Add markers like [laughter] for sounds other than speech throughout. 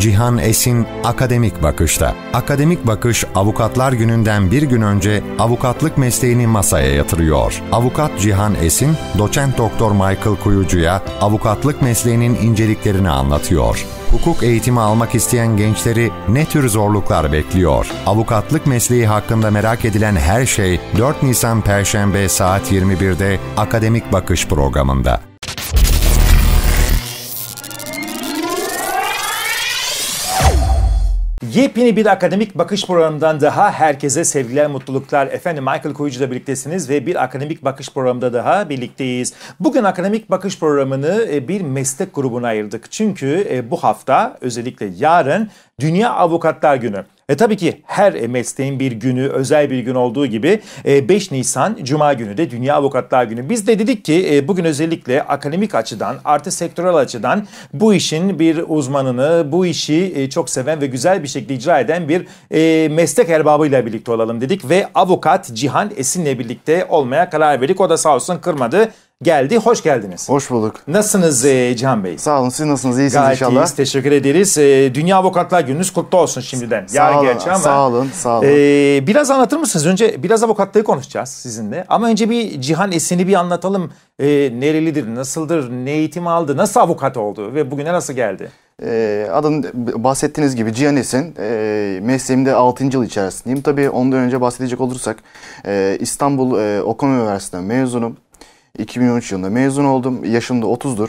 Cihan Esin Akademik Bakış'ta. Akademik Bakış Avukatlar Günü'nden bir gün önce avukatlık mesleğini masaya yatırıyor. Avukat Cihan Esin, doçent doktor Michael Kuyucu'ya avukatlık mesleğinin inceliklerini anlatıyor. Hukuk eğitimi almak isteyen gençleri ne tür zorluklar bekliyor? Avukatlık mesleği hakkında merak edilen her şey 4 Nisan Perşembe saat 21'de Akademik Bakış programında. Yepyeni bir akademik bakış programından daha herkese sevgiler, mutluluklar. Efendim Michael Koyucu birliktesiniz ve bir akademik bakış programında daha birlikteyiz. Bugün akademik bakış programını e, bir meslek grubuna ayırdık. Çünkü e, bu hafta özellikle yarın Dünya Avukatlar Günü. E tabii ki her mesleğin bir günü, özel bir gün olduğu gibi 5 e, Nisan Cuma günü de Dünya Avukatlar Günü. Biz de dedik ki e, bugün özellikle akademik açıdan, artı sektörel açıdan bu işin bir uzmanını, bu işi e, çok seven ve güzel bir şekilde icra eden bir meslek erbabıyla birlikte olalım dedik. Ve avukat Cihan Esin'le birlikte olmaya karar verdik. O da sağ olsun kırmadı geldi. Hoş geldiniz. Hoş bulduk. Nasılsınız e, Cihan Bey? Sağ olun. Siz nasılsınız? İyisiniz Gayet inşallah. iyiyiz. Teşekkür ederiz. E, Dünya Avukatlar Gününüz kutlu olsun şimdiden. Sağ Yarın olun. ama. Sağ olun. Sağ olun. E, biraz anlatır mısınız? Önce biraz avukatlığı konuşacağız sizinle. Ama önce bir Cihan Esin'i bir anlatalım. E, nerelidir, nasıldır, ne eğitim aldı, nasıl avukat oldu ve bugüne nasıl geldi? E, adın bahsettiğiniz gibi Cihan Esin. E, Mesleğimde 6. yıl içerisindeyim. Tabii ondan önce bahsedecek olursak İstanbul Okan Üniversitesi'nden mezunum. 2013 yılında mezun oldum. Yaşım da 30'dur.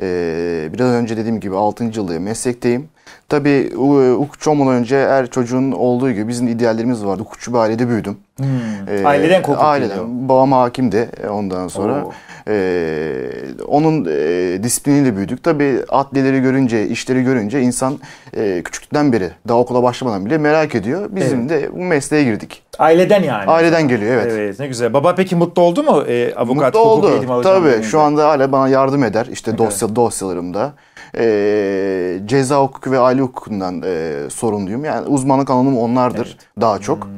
Ee, biraz önce dediğim gibi 6. yılda meslekteyim. Tabii çoğumdan önce her çocuğun olduğu gibi bizim ideallerimiz vardı. Hukukçu bir ailede büyüdüm. Hmm. Ee, aileden kopuk Aileden. Babam hakimdi e, ondan sonra. Oo. E, onun e, disipliniyle büyüdük. Tabii adliyeleri görünce, işleri görünce insan e, küçüklükten beri daha okula başlamadan bile merak ediyor. Bizim evet. de bu mesleğe girdik. Aileden yani. Aileden geliyor evet. Evet ne güzel. Baba peki mutlu oldu mu e, avukat mutlu hukuk oldu. eğitimi alacağım? Tabii şu anda hala bana yardım eder işte dosya dosyalarımda. E, ceza hukuku ve aile hukukundan e, sorumluyum. Yani uzmanlık alanım onlardır evet. daha çok. Hmm.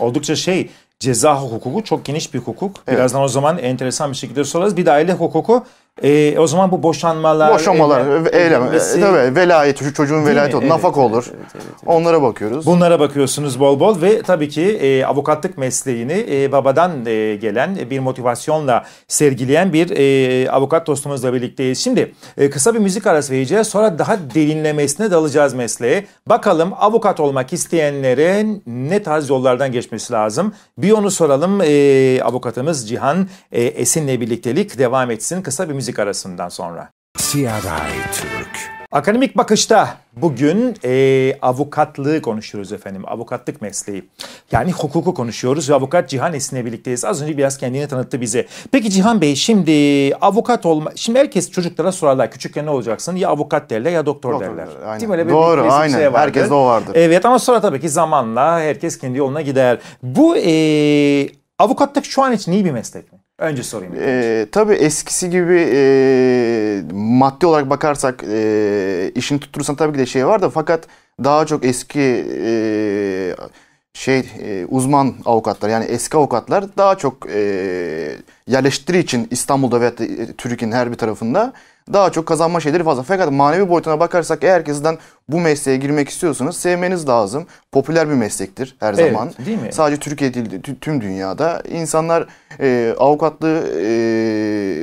Oldukça şey ceza hukuku çok geniş bir hukuk. Evet. Birazdan o zaman enteresan bir şekilde sorarız. Bir de aile hukuku e, o zaman bu boşanmalar, boşanmalar, eylem, e, evlenmesi, tabii velayet, şu çocuğun velayeti evet, nafak olur. Evet, evet, evet. Onlara bakıyoruz. Bunlara bakıyorsunuz bol bol ve tabii ki e, avukatlık mesleğini e, babadan e, gelen e, bir motivasyonla sergileyen bir e, avukat dostumuzla birlikteyiz. Şimdi e, kısa bir müzik arası vereceğiz. Sonra daha derinlemesine dalacağız mesleğe. Bakalım avukat olmak isteyenlerin ne tarz yollardan geçmesi lazım? Bir onu soralım. E, avukatımız Cihan e, Esin'le birliktelik devam etsin. Kısa bir müzik müzik arasından sonra. CRI Türk. Akademik bakışta bugün e, avukatlığı konuşuyoruz efendim. Avukatlık mesleği. Yani hukuku konuşuyoruz ve avukat Cihan Esin'le birlikteyiz. Az önce biraz kendini tanıttı bize. Peki Cihan Bey şimdi avukat olma... Şimdi herkes çocuklara sorarlar küçükken ne olacaksın? Ya avukat derler ya doktor, doktor derler. Aynen. Değil mi? Öyle Doğru bir aynen. Şey Herkes de o vardı. Evet ama sonra tabii ki zamanla herkes kendi yoluna gider. Bu e, Avukatlık şu an için iyi bir meslek mi? Önce sorayım. E, tabii eskisi gibi e, maddi olarak bakarsak e, işini tutturursan tabii ki de şey var da fakat daha çok eski e, şey e, uzman avukatlar yani eski avukatlar daha çok e, yerleştiri için İstanbul'da veya e, Türkiye'nin her bir tarafında daha çok kazanma şeyleri fazla. Fakat manevi boyutuna bakarsak eğer herkesten bu mesleğe girmek istiyorsanız sevmeniz lazım. Popüler bir meslektir her evet, zaman. Değil mi? Sadece Türkiye değil tüm dünyada. insanlar e, avukatlığı e,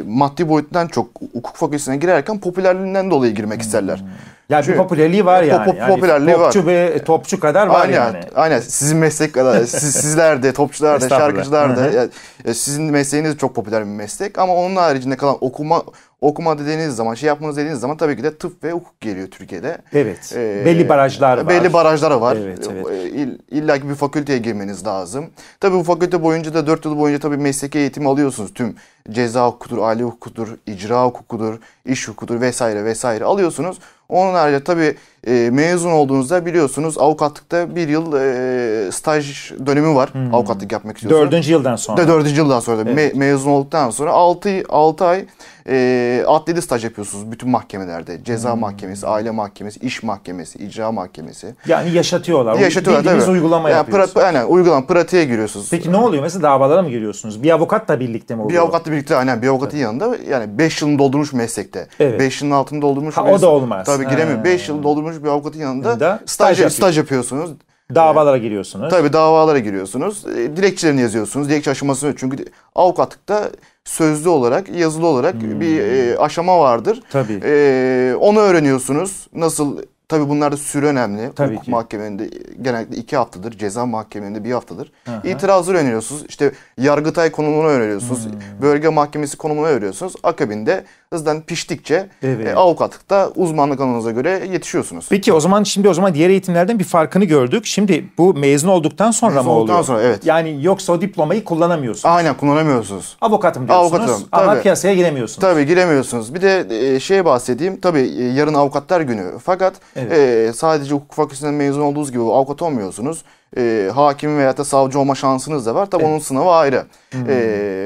maddi boyuttan çok hukuk fakültesine girerken popülerliğinden dolayı girmek hmm. isterler. Yani Çünkü bir popülerliği var yani. Pop, popülerliği yani topçu var. Ve, topçu kadar var aynen, yani. Aynen. Sizin meslek kadar. siz, sizler de, topçular da, şarkıcılar da. Yani sizin mesleğiniz çok popüler bir meslek ama onun haricinde kalan okuma okuma dediğiniz zaman, şey yapmanız dediğiniz zaman tabii ki de tıp ve hukuk geliyor Türkiye'de. Evet. Ee, belli barajlar e, var. Belli barajlar var. Evet, evet. E, illa ki bir fakülteye girmeniz lazım. Tabii bu fakülte boyunca da 4 yıl boyunca tabii mesleki eğitim alıyorsunuz. Tüm ceza hukukudur, aile hukukudur, icra hukukudur, iş hukukudur vesaire vesaire alıyorsunuz. Onun harici tabii e, mezun olduğunuzda biliyorsunuz avukatlıkta bir yıl e, staj dönemi var. Hmm. Avukatlık yapmak istiyorsunuz. Dördüncü yıldan sonra. De, dördüncü yıldan sonra. Evet. Me, mezun olduktan sonra 6, 6 ay e, adliyede staj yapıyorsunuz bütün mahkemelerde. Ceza hmm. mahkemesi, aile mahkemesi, iş mahkemesi, icra mahkemesi. Yani yaşatıyorlar. Yaşatıyorlar Bildiğiniz tabii. uygulama ya, yapıyorsunuz. Pra, aynen uygulama, pratiğe giriyorsunuz. Peki ne oluyor? Mesela davalara mı giriyorsunuz? Bir avukatla birlikte mi oluyor? Bir avukatla birlikte aynen. Bir avukatın evet. yanında yani 5 yılını doldurmuş meslekte. 5 evet. yılın altını doldurmuş. Ha, meslekte. O da olmaz. Tabii giremiyor. 5 yıl doldurmuş olmuş bir avukatın yanında da staj, staj, staj yapıyorsunuz. Davalara giriyorsunuz. Tabii davalara giriyorsunuz. E, dilekçelerini yazıyorsunuz. Dilekçe aşamasını çünkü avukatlıkta sözlü olarak, yazılı olarak hmm. bir e, aşama vardır. Tabii. E, onu öğreniyorsunuz. Nasıl Tabi bunlarda süre önemli. Tabii Hukuk ki. mahkemelerinde genellikle iki haftadır. Ceza mahkemelerinde bir haftadır. Aha. İtirazları öneriyorsunuz. İşte Yargıtay konumunu öneriyorsunuz. Hmm. Bölge mahkemesi konumunu öneriyorsunuz. Akabinde hızdan piştikçe evet. e, avukatlıkta uzmanlık alanınıza göre yetişiyorsunuz. Peki o zaman şimdi o zaman diğer eğitimlerden bir farkını gördük. Şimdi bu mezun olduktan sonra mezun mı olduktan oluyor? sonra evet. Yani yoksa o diplomayı kullanamıyorsunuz. Aynen kullanamıyorsunuz. Avukatım diyorsunuz Avukatım, tabii. ama piyasaya giremiyorsunuz. Tabii giremiyorsunuz. Bir de e, şey bahsedeyim tabii e, yarın avukatlar günü. Fakat evet. e, sadece hukuk fakültesinden mezun olduğunuz gibi avukat olmuyorsunuz e, hakim veya da savcı olma şansınız da var. Tabi evet. onun sınavı ayrı. Hmm. E,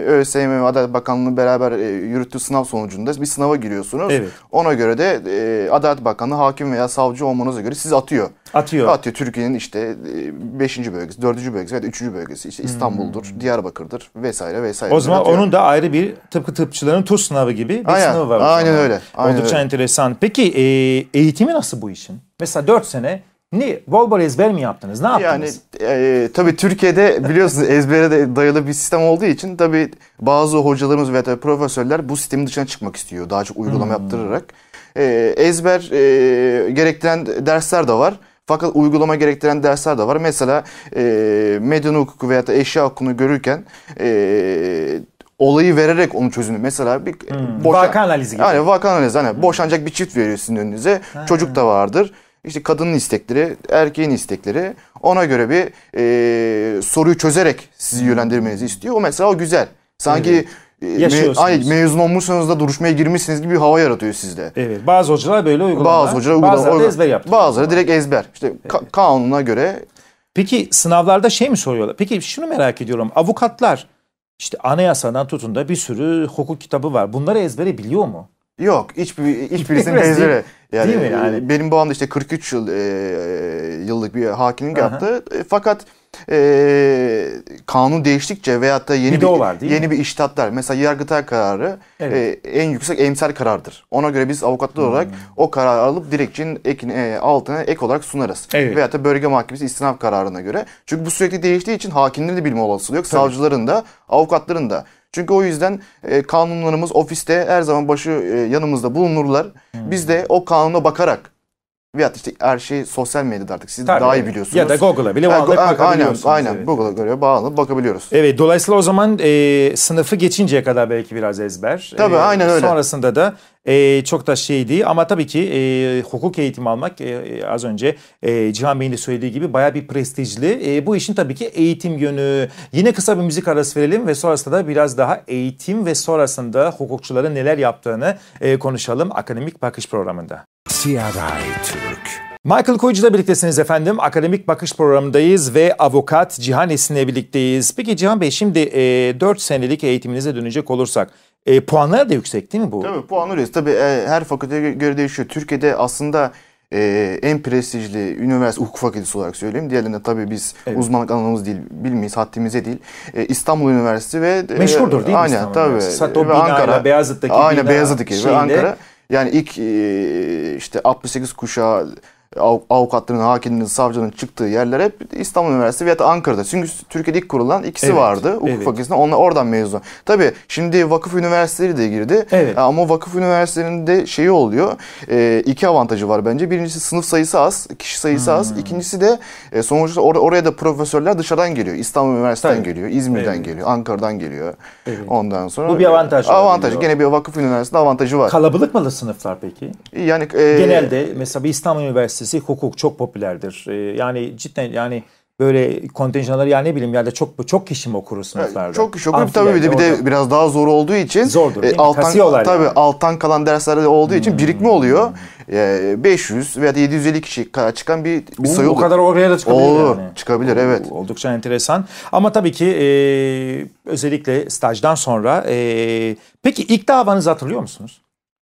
ÖSYM ve Adalet Bakanlığı beraber e, yürüttüğü sınav sonucunda bir sınava giriyorsunuz. Evet. Ona göre de e, Adalet Bakanlığı hakim veya savcı olmanıza göre sizi atıyor. Atıyor. Atıyor. Türkiye'nin işte 5. E, bölgesi, 4. bölgesi veya 3. bölgesi işte hmm. İstanbul'dur, hmm. Diyarbakır'dır vesaire vesaire. O zaman atıyor. onun da ayrı bir tıpkı tıpçıların TUS sınavı gibi bir Aynen. sınavı var. Aynen öyle. Aynen Oldukça öyle. enteresan. Peki e, eğitimi nasıl bu işin? Mesela 4 sene ne? Volbora ezber mi yaptınız? Ne yaptınız? Yani e, tabii Türkiye'de biliyorsunuz ezbere de dayalı bir sistem olduğu için tabii bazı hocalarımız veya tabii profesörler bu sistemin dışına çıkmak istiyor. Daha çok uygulama hmm. yaptırarak. E, ezber e, gerektiren dersler de var. Fakat uygulama gerektiren dersler de var. Mesela e, medyan hukuku veya eşya hukukunu görürken e, olayı vererek onun çözümü. Mesela bir hmm. boşan, vaka analizi gibi. Yani vaka analizi. Hani hmm. boşanacak bir çift veriyor sizin önünüze. Ha. Çocuk da vardır. İşte kadının istekleri, erkeğin istekleri ona göre bir e, soruyu çözerek sizi yönlendirmenizi istiyor. O mesela o güzel. Sanki evet. E, me, ay, mezun olmuşsanız da duruşmaya girmişsiniz gibi bir hava yaratıyor sizde. Evet. Bazı hocalar böyle uygulamalar. Bazı hocalar uygulamalar. bazıları ezber yaptı. Bazıları direkt ezber. İşte evet. ka- kanuna göre. Peki sınavlarda şey mi soruyorlar? Peki şunu merak ediyorum. Avukatlar işte anayasadan tutun da bir sürü hukuk kitabı var. Bunları ezbere biliyor mu? Yok. Hiçbir, hiçbirisinin ezbere. Yani Değil mi yani? Ee, benim babam da işte 43 yıl e, yıllık bir hakimlik yaptı. E, fakat e, kanun değiştikçe veyahut da yeni bir, bir var, yeni bir iştahatlar. Mesela yargıtay kararı evet. e, en yüksek emsal karardır. Ona göre biz avukatlar hmm. olarak hmm. o kararı alıp dilekçenin e, altına ek olarak sunarız. Evet. Veyahut da bölge mahkemesi istinaf kararına göre. Çünkü bu sürekli değiştiği için hakimlerin de bilme olasılığı yok. Tabii. Savcıların da avukatların da. Çünkü o yüzden e, kanunlarımız ofiste her zaman başı e, yanımızda bulunurlar. Hmm. Biz de o kanuna bakarak veyahut işte her şey sosyal medyada artık siz Tabii. daha iyi biliyorsunuz. Ya da Google'a bile bağlanıp yani, bakabiliyorsunuz. Aynen, aynen. Evet. Google'a göre bağlanıp bakabiliyoruz. Evet dolayısıyla o zaman e, sınıfı geçinceye kadar belki biraz ezber. Tabii e, aynen öyle. Sonrasında da e, çok da şeydi ama tabii ki e, hukuk eğitimi almak e, az önce e, Cihan Bey'in de söylediği gibi baya bir prestijli. E, bu işin tabii ki eğitim yönü. Yine kısa bir müzik arası verelim ve sonrasında da biraz daha eğitim ve sonrasında hukukçuların neler yaptığını e, konuşalım akademik bakış programında. CRI Türk Michael Koyucu'da birliktesiniz efendim. Akademik Bakış programındayız ve avukat Cihan Esin'le birlikteyiz. Peki Cihan Bey şimdi e, 4 senelik eğitiminize dönecek olursak e, puanlar da yüksek değil mi bu? Tabii puan üresi. Tabii e, her fakülteye göre değişiyor. Türkiye'de aslında e, en prestijli üniversite hukuk fakültesi olarak söyleyeyim. Diğerlerinde tabii biz evet. uzmanlık alanımız değil, bilmeyiz, haddimize değil. E, İstanbul Üniversitesi ve... E, Meşhurdur e, değil mi aynen, İstanbul tabii. Üniversitesi? Sato e, ve Ankara, Beyazıt'taki aynen, bina Beyazıt'taki şeyinde, ve Ankara. Yani ilk e, işte 68 kuşağı avukatların, hakimlerin, savcının çıktığı yerler hep İstanbul Üniversitesi veya Ankara'da. Çünkü Türkiye'de ilk kurulan ikisi evet, vardı. Hukuk evet. fakültesinde onlar oradan mezun. Tabii şimdi vakıf üniversiteleri de girdi. Evet. Ama vakıf üniversitelerinde şeyi oluyor. E, iki avantajı var bence. Birincisi sınıf sayısı az, kişi sayısı hmm. az. İkincisi de e, sonuçta or- oraya da profesörler dışarıdan geliyor. İstanbul Üniversitesi'nden Tabii. geliyor, İzmir'den evet. geliyor, Ankara'dan geliyor. Evet. Ondan sonra Bu bir avantaj. Avantajı gene bir vakıf üniversitesinde avantajı var. Kalabalık mı sınıflar peki? Yani e, genelde mesela bir İstanbul Üniversitesi mühendisliği, hukuk çok popülerdir. Ee, yani cidden yani böyle kontenjanları yani ne bileyim yerde çok çok kişi mi okuruz sınıflarda? çok kişi okur tabii bir de, bir de biraz daha zor olduğu için. Zordur. E, alttan, tabii yani. alttan kalan derslerde olduğu için hmm. birikme oluyor. E, 500 veya 750 kişi çıkan bir, bir sayı olur. O kadar oraya da çıkabilir Olur, yani. çıkabilir evet. Oldukça enteresan. Ama tabii ki e, özellikle stajdan sonra e, peki ilk davanızı hatırlıyor musunuz?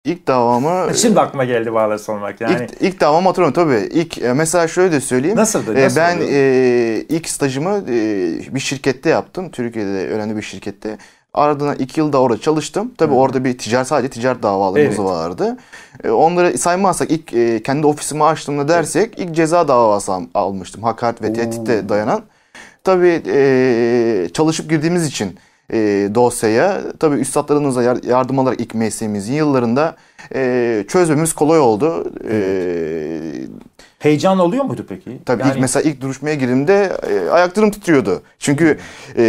İlk davamı... [laughs] E, Şimdi aklıma geldi bağları sormak yani. İlk, ilk davam hatırlıyorum tabii. İlk, e, mesela şöyle de söyleyeyim. Nasıldı? E, nasıl ben oldu? e, ilk stajımı e, bir şirkette yaptım. Türkiye'de önemli bir şirkette. Ardından iki yıl da orada çalıştım. Tabii Hı. orada bir ticaret sadece ticaret davalarımız evet. vardı. onları saymazsak ilk e, kendi ofisimi açtığımda dersek evet. ilk ceza davası almıştım. Hakaret ve Oo. tehditte dayanan. Tabii e, çalışıp girdiğimiz için e, dosyaya tabii üstadlarımızla yar, yardım alarak ilk mesleğimizin yıllarında e, çözmemiz kolay oldu. Evet. E, Heyecan oluyor muydu peki? Tabii yani... ilk mesela ilk duruşmaya girdiğimde e, ayaklarım titriyordu. Çünkü e,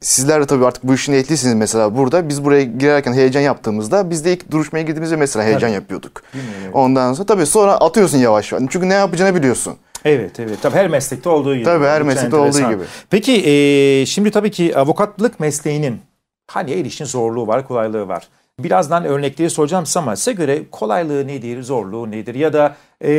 sizler de tabii artık bu işin ehlisiniz mesela burada. Biz buraya girerken heyecan yaptığımızda biz de ilk duruşmaya girdiğimizde mesela heyecan evet. yapıyorduk. Bilmiyorum. Ondan sonra tabii sonra atıyorsun yavaş yavaş. Çünkü ne yapacağını biliyorsun. Evet evet. Tabii her meslekte olduğu gibi. Tabii her meslekte olduğu gibi. Peki e, şimdi tabii ki avukatlık mesleğinin hani erişin zorluğu var, kolaylığı var. Birazdan örnekleri soracağım ama size göre kolaylığı nedir, zorluğu nedir ya da e,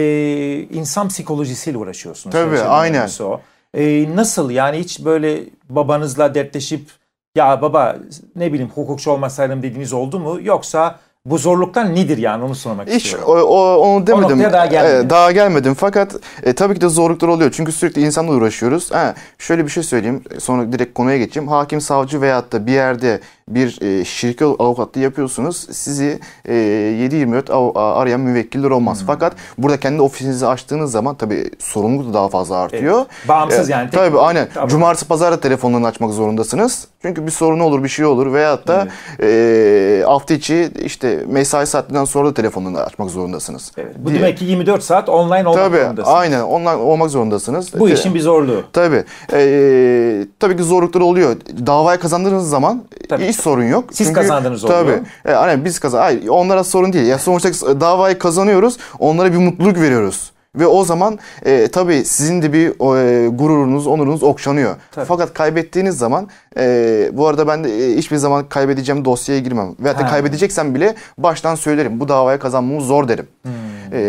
insan psikolojisiyle uğraşıyorsunuz. Tabii Seçim aynen. O. E, nasıl yani hiç böyle babanızla dertleşip ya baba ne bileyim hukukçu olmasaydım dediğiniz oldu mu yoksa bu zorluktan nedir yani onu sormak Hiç, istiyorum. O, o, onu demedim. O daha e, gelmedim. E, daha gelmedim fakat e, tabii ki de zorluklar oluyor. Çünkü sürekli insanla uğraşıyoruz. Ha, şöyle bir şey söyleyeyim sonra direkt konuya geçeyim. Hakim, savcı veyahut da bir yerde bir e, şirket avukatlığı yapıyorsunuz. Sizi e, 7-24 arayan müvekkiller olmaz. Hmm. Fakat burada kendi ofisinizi açtığınız zaman tabii sorumluluk da daha fazla artıyor. Evet. Bağımsız e, yani. E, tabii aynen. Tamam. Cumartesi pazarda telefonlarını açmak zorundasınız. Çünkü bir sorun olur, bir şey olur veyahut da evet. e, hafta içi işte mesai saatinden sonra da telefonunu açmak zorundasınız. Evet. Bu diye. demek ki 24 saat online olmak tabii, zorundasınız. Aynen online olmak zorundasınız. Bu e, işin bir zorluğu. tabi E, tabii ki zorluklar oluyor. Davaya kazandığınız zaman tabii hiç sorun yok. Siz Çünkü, kazandınız oluyor. Tabii. E, aynen biz kazan. Hayır onlara sorun değil. Ya sonuçta e, davayı kazanıyoruz. Onlara bir mutluluk veriyoruz. Ve o zaman e, tabii sizin de bir e, gururunuz, onurunuz okşanıyor. Tabii. Fakat kaybettiğiniz zaman e, bu arada ben de, e, hiçbir zaman kaybedeceğim dosyaya girmem. Veyahut da kaybedeceksem bile baştan söylerim. Bu davaya kazanmamız zor derim. Hmm. E,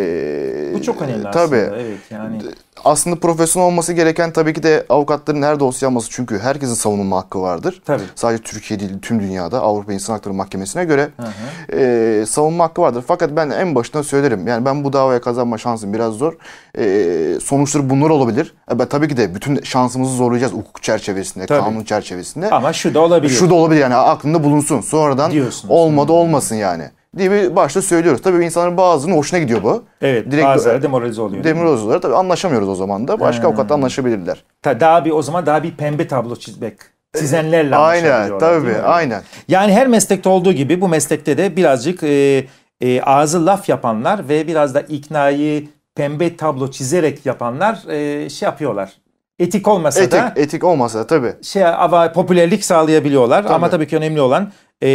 bu çok önemli tabii. aslında. Evet yani. Aslında profesyonel olması gereken tabii ki de avukatların her dosyaması çünkü herkesin savunma hakkı vardır. Tabii. Sadece Türkiye değil tüm dünyada Avrupa İnsan Hakları Mahkemesi'ne göre hı hı. E, savunma hakkı vardır. Fakat ben en başından söylerim. Yani ben bu davaya kazanma şansım biraz zor. E, sonuçları bunlar olabilir. E, ben tabii ki de bütün şansımızı zorlayacağız hukuk çerçevesinde, tabii. kanun çerçevesinde. Ama şu da olabilir. Şu da olabilir yani aklında bulunsun. Sonradan Diyorsunuz. olmadı olmasın yani diye bir başta söylüyoruz. Tabii insanların bazılarının hoşuna gidiyor bu. Evet Direkt bazıları demoralize oluyor. Demoralize oluyorlar. Tabii anlaşamıyoruz o zaman da. Başka hmm. avukatla anlaşabilirler. Ta, daha bir o zaman daha bir pembe tablo çizmek çizenlerle Aynen tabii aynen. Yani her meslekte olduğu gibi bu meslekte de birazcık e, e, ağzı laf yapanlar ve biraz da iknayı pembe tablo çizerek yapanlar e, şey yapıyorlar. Etik olmasa etik, da. Etik olmasa da tabii. Şey, ama popülerlik sağlayabiliyorlar tabii. ama tabii ki önemli olan e,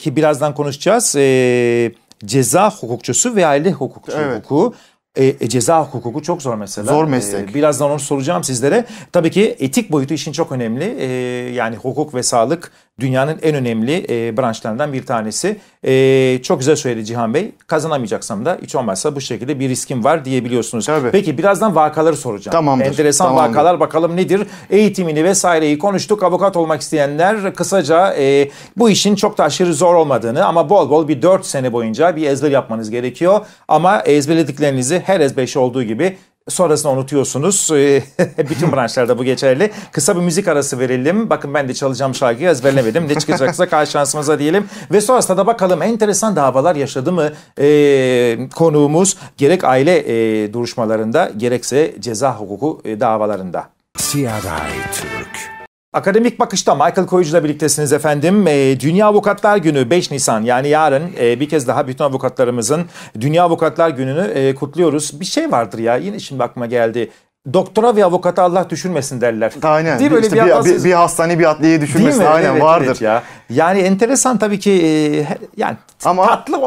ki birazdan konuşacağız e, ceza hukukçusu ve aile hukukçu evet. hukuku. Ee, e, ceza hukuku çok zor mesela. Zor meslek. E, birazdan onu soracağım sizlere. Tabii ki etik boyutu işin çok önemli. E, yani hukuk ve sağlık dünyanın en önemli e, branşlarından bir tanesi. E, çok güzel söyledi Cihan Bey. Kazanamayacaksam da hiç olmazsa bu şekilde bir riskim var diyebiliyorsunuz. Tabii. Peki birazdan vakaları soracağım. Tamamdır. Enteresan tamamdır. vakalar bakalım nedir? Eğitimini vesaireyi konuştuk. Avukat olmak isteyenler kısaca e, bu işin çok da aşırı zor olmadığını ama bol bol bir 4 sene boyunca bir ezber yapmanız gerekiyor. Ama ezberlediklerinizi her ezbeşi olduğu gibi Sonrasında unutuyorsunuz. Ee, [laughs] bütün branşlarda bu geçerli. Kısa bir müzik arası verelim. Bakın ben de çalacağım şarkıyı ezberlemedim. Ne çıkacaksa [laughs] karşı şansımıza diyelim. Ve sonrasında da bakalım enteresan davalar yaşadı mı e, konuğumuz gerek aile e, duruşmalarında gerekse ceza hukuku e, davalarında. Siyah ait. Akademik Bakış'ta Michael Koyucu'la birliktesiniz efendim. E, Dünya Avukatlar Günü 5 Nisan yani yarın e, bir kez daha bütün avukatlarımızın Dünya Avukatlar Günü'nü e, kutluyoruz. Bir şey vardır ya yine şimdi aklıma geldi doktora ve avukata Allah düşürmesin derler. Aynen. Değil böyle işte bir, bir, bir hastane bir adliyeyi düşünmesin. Aynen evet, vardır. Evet ya. Yani enteresan tabii ki e, yani ama, tatlı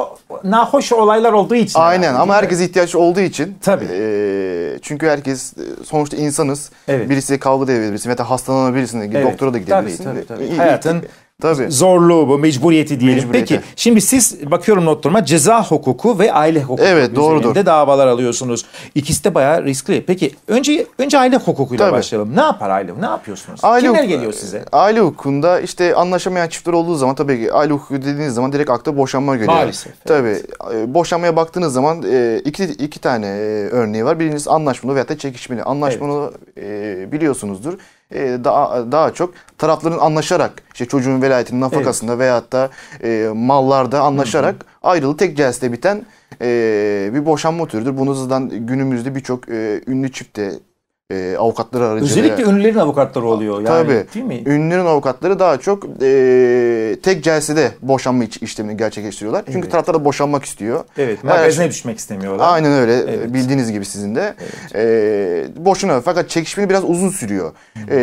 nahoş olaylar olduğu için. Aynen yani. ama herkes ihtiyaç olduğu için. Tabii. E, çünkü herkes e, sonuçta insanız. Evet. Birisi kavga da edebilirsin. mesela hastalanabilirsin. Evet. Doktora da gidebilirsin. Tabii, tabii, tabii. Hayatın Tabii. zorluğu bu, mecburiyeti diyelim. Peki şimdi siz bakıyorum notlarıma ceza hukuku ve aile hukuku evet, doğrudur. davalar alıyorsunuz. İkisi de bayağı riskli. Peki önce önce aile hukukuyla Tabii. başlayalım. Ne yapar aile? Ne yapıyorsunuz? Aile Kimler geliyor size? Aile hukukunda işte anlaşamayan çiftler olduğu zaman tabii ki aile hukuku dediğiniz zaman direkt akta boşanma geliyor. Maalesef. Evet. Tabii. E, boşanmaya baktığınız zaman e, iki, iki tane e, örneği var. Birincisi anlaşmalı veya da çekişmeli. Anlaşmalı evet. biliyorsunuzdur e, daha daha çok tarafların anlaşarak işte çocuğun velayetinin nafakasında evet. veyahut da e, mallarda anlaşarak hı hı. ayrılı tek celsede biten e, bir boşanma türüdür. Bunu zaten günümüzde birçok e, ünlü çifte e, avukatları aracılığıyla. Özellikle ünlülerin avukatları oluyor yani Tabii, değil mi? Ünlülerin avukatları daha çok e, tek celsede boşanma işlemini gerçekleştiriyorlar. Çünkü evet. taraflar da boşanmak istiyor. Evet merkezine yani, düşmek istemiyorlar. Aynen öyle evet. bildiğiniz gibi sizin de. Evet. E, boşanıyor fakat çekişmeni biraz uzun sürüyor. E,